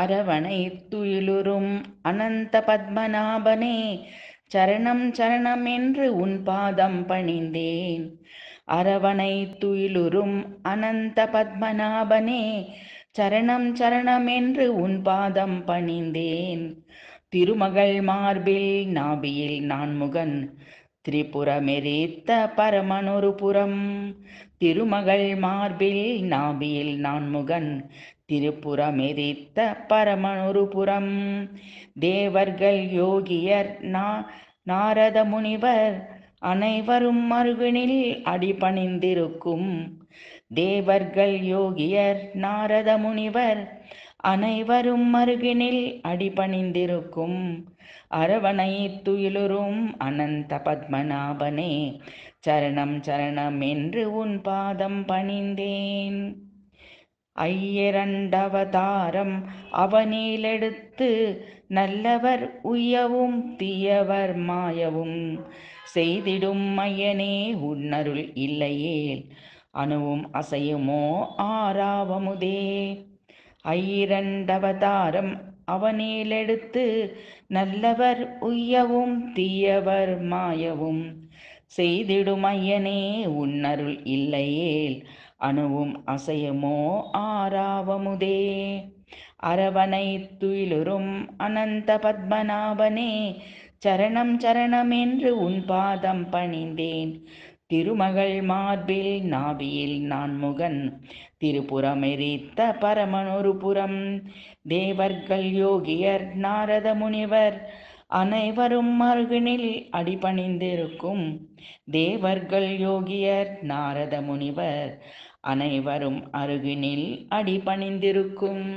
அரவணை துயிலுறும் அனந்த பத்மநாபனே சரணம் சரணம் என்று உன் பாதம் பணிந்தேன் அரவணை துயிலுறும் அனந்த பத்மநாபனே சரணம் சரணம் என்று உன் பாதம் பணிந்தேன் திருமகள் மார்பில் நாபியில் நான் முகன் திரிபுரமெரித்த பரமனொரு புறம் திருமகள் மார்பில் நாபியில் நான்முகன் திருப்புறமெரித்த பரமனொரு புறம் தேவர்கள் யோகியர் நா நாரத முனிவர் அனைவரும் மருகனில் அடிபணிந்திருக்கும் தேவர்கள் யோகியர் நாரத முனிவர் அனைவரும் மருகினில் அடிபணிந்திருக்கும் அரவணை துயிலுறும் அனந்த பத்மநாபனே சரணம் சரணம் என்று உன் பாதம் பணிந்தேன் ஐயரண்டவதாரம் அவனிலெடுத்து நல்லவர் உயவும் தீயவர் மாயவும் செய்திடும் மையனே உன்னருள் இல்லையேல் அணுவும் அசையுமோ ஆறாவமுதே ஐரண்டவதாரம் அவனேலெடுத்து நல்லவர் உய்யவும் தீயவர் மாயவும் செய்திடுமையனே உன்னருள் இல்லையேல் அணுவும் அசையமோ ஆறாவமுதே அரவனை துயிலுறும் அனந்த பத்மநாபனே சரணம் சரணம் என்று உன் பாதம் பணிந்தேன் திருமகள் மார்பில் நாபியில் நான் முகன் திருப்புறமெரித்த பரமனொரு புறம் தேவர்கள் யோகியர் நாரத முனிவர் அனைவரும் மருகினில் அடிபணிந்திருக்கும் தேவர்கள் யோகியர் நாரத முனிவர் அனைவரும் அருகினில் அடிபணிந்திருக்கும்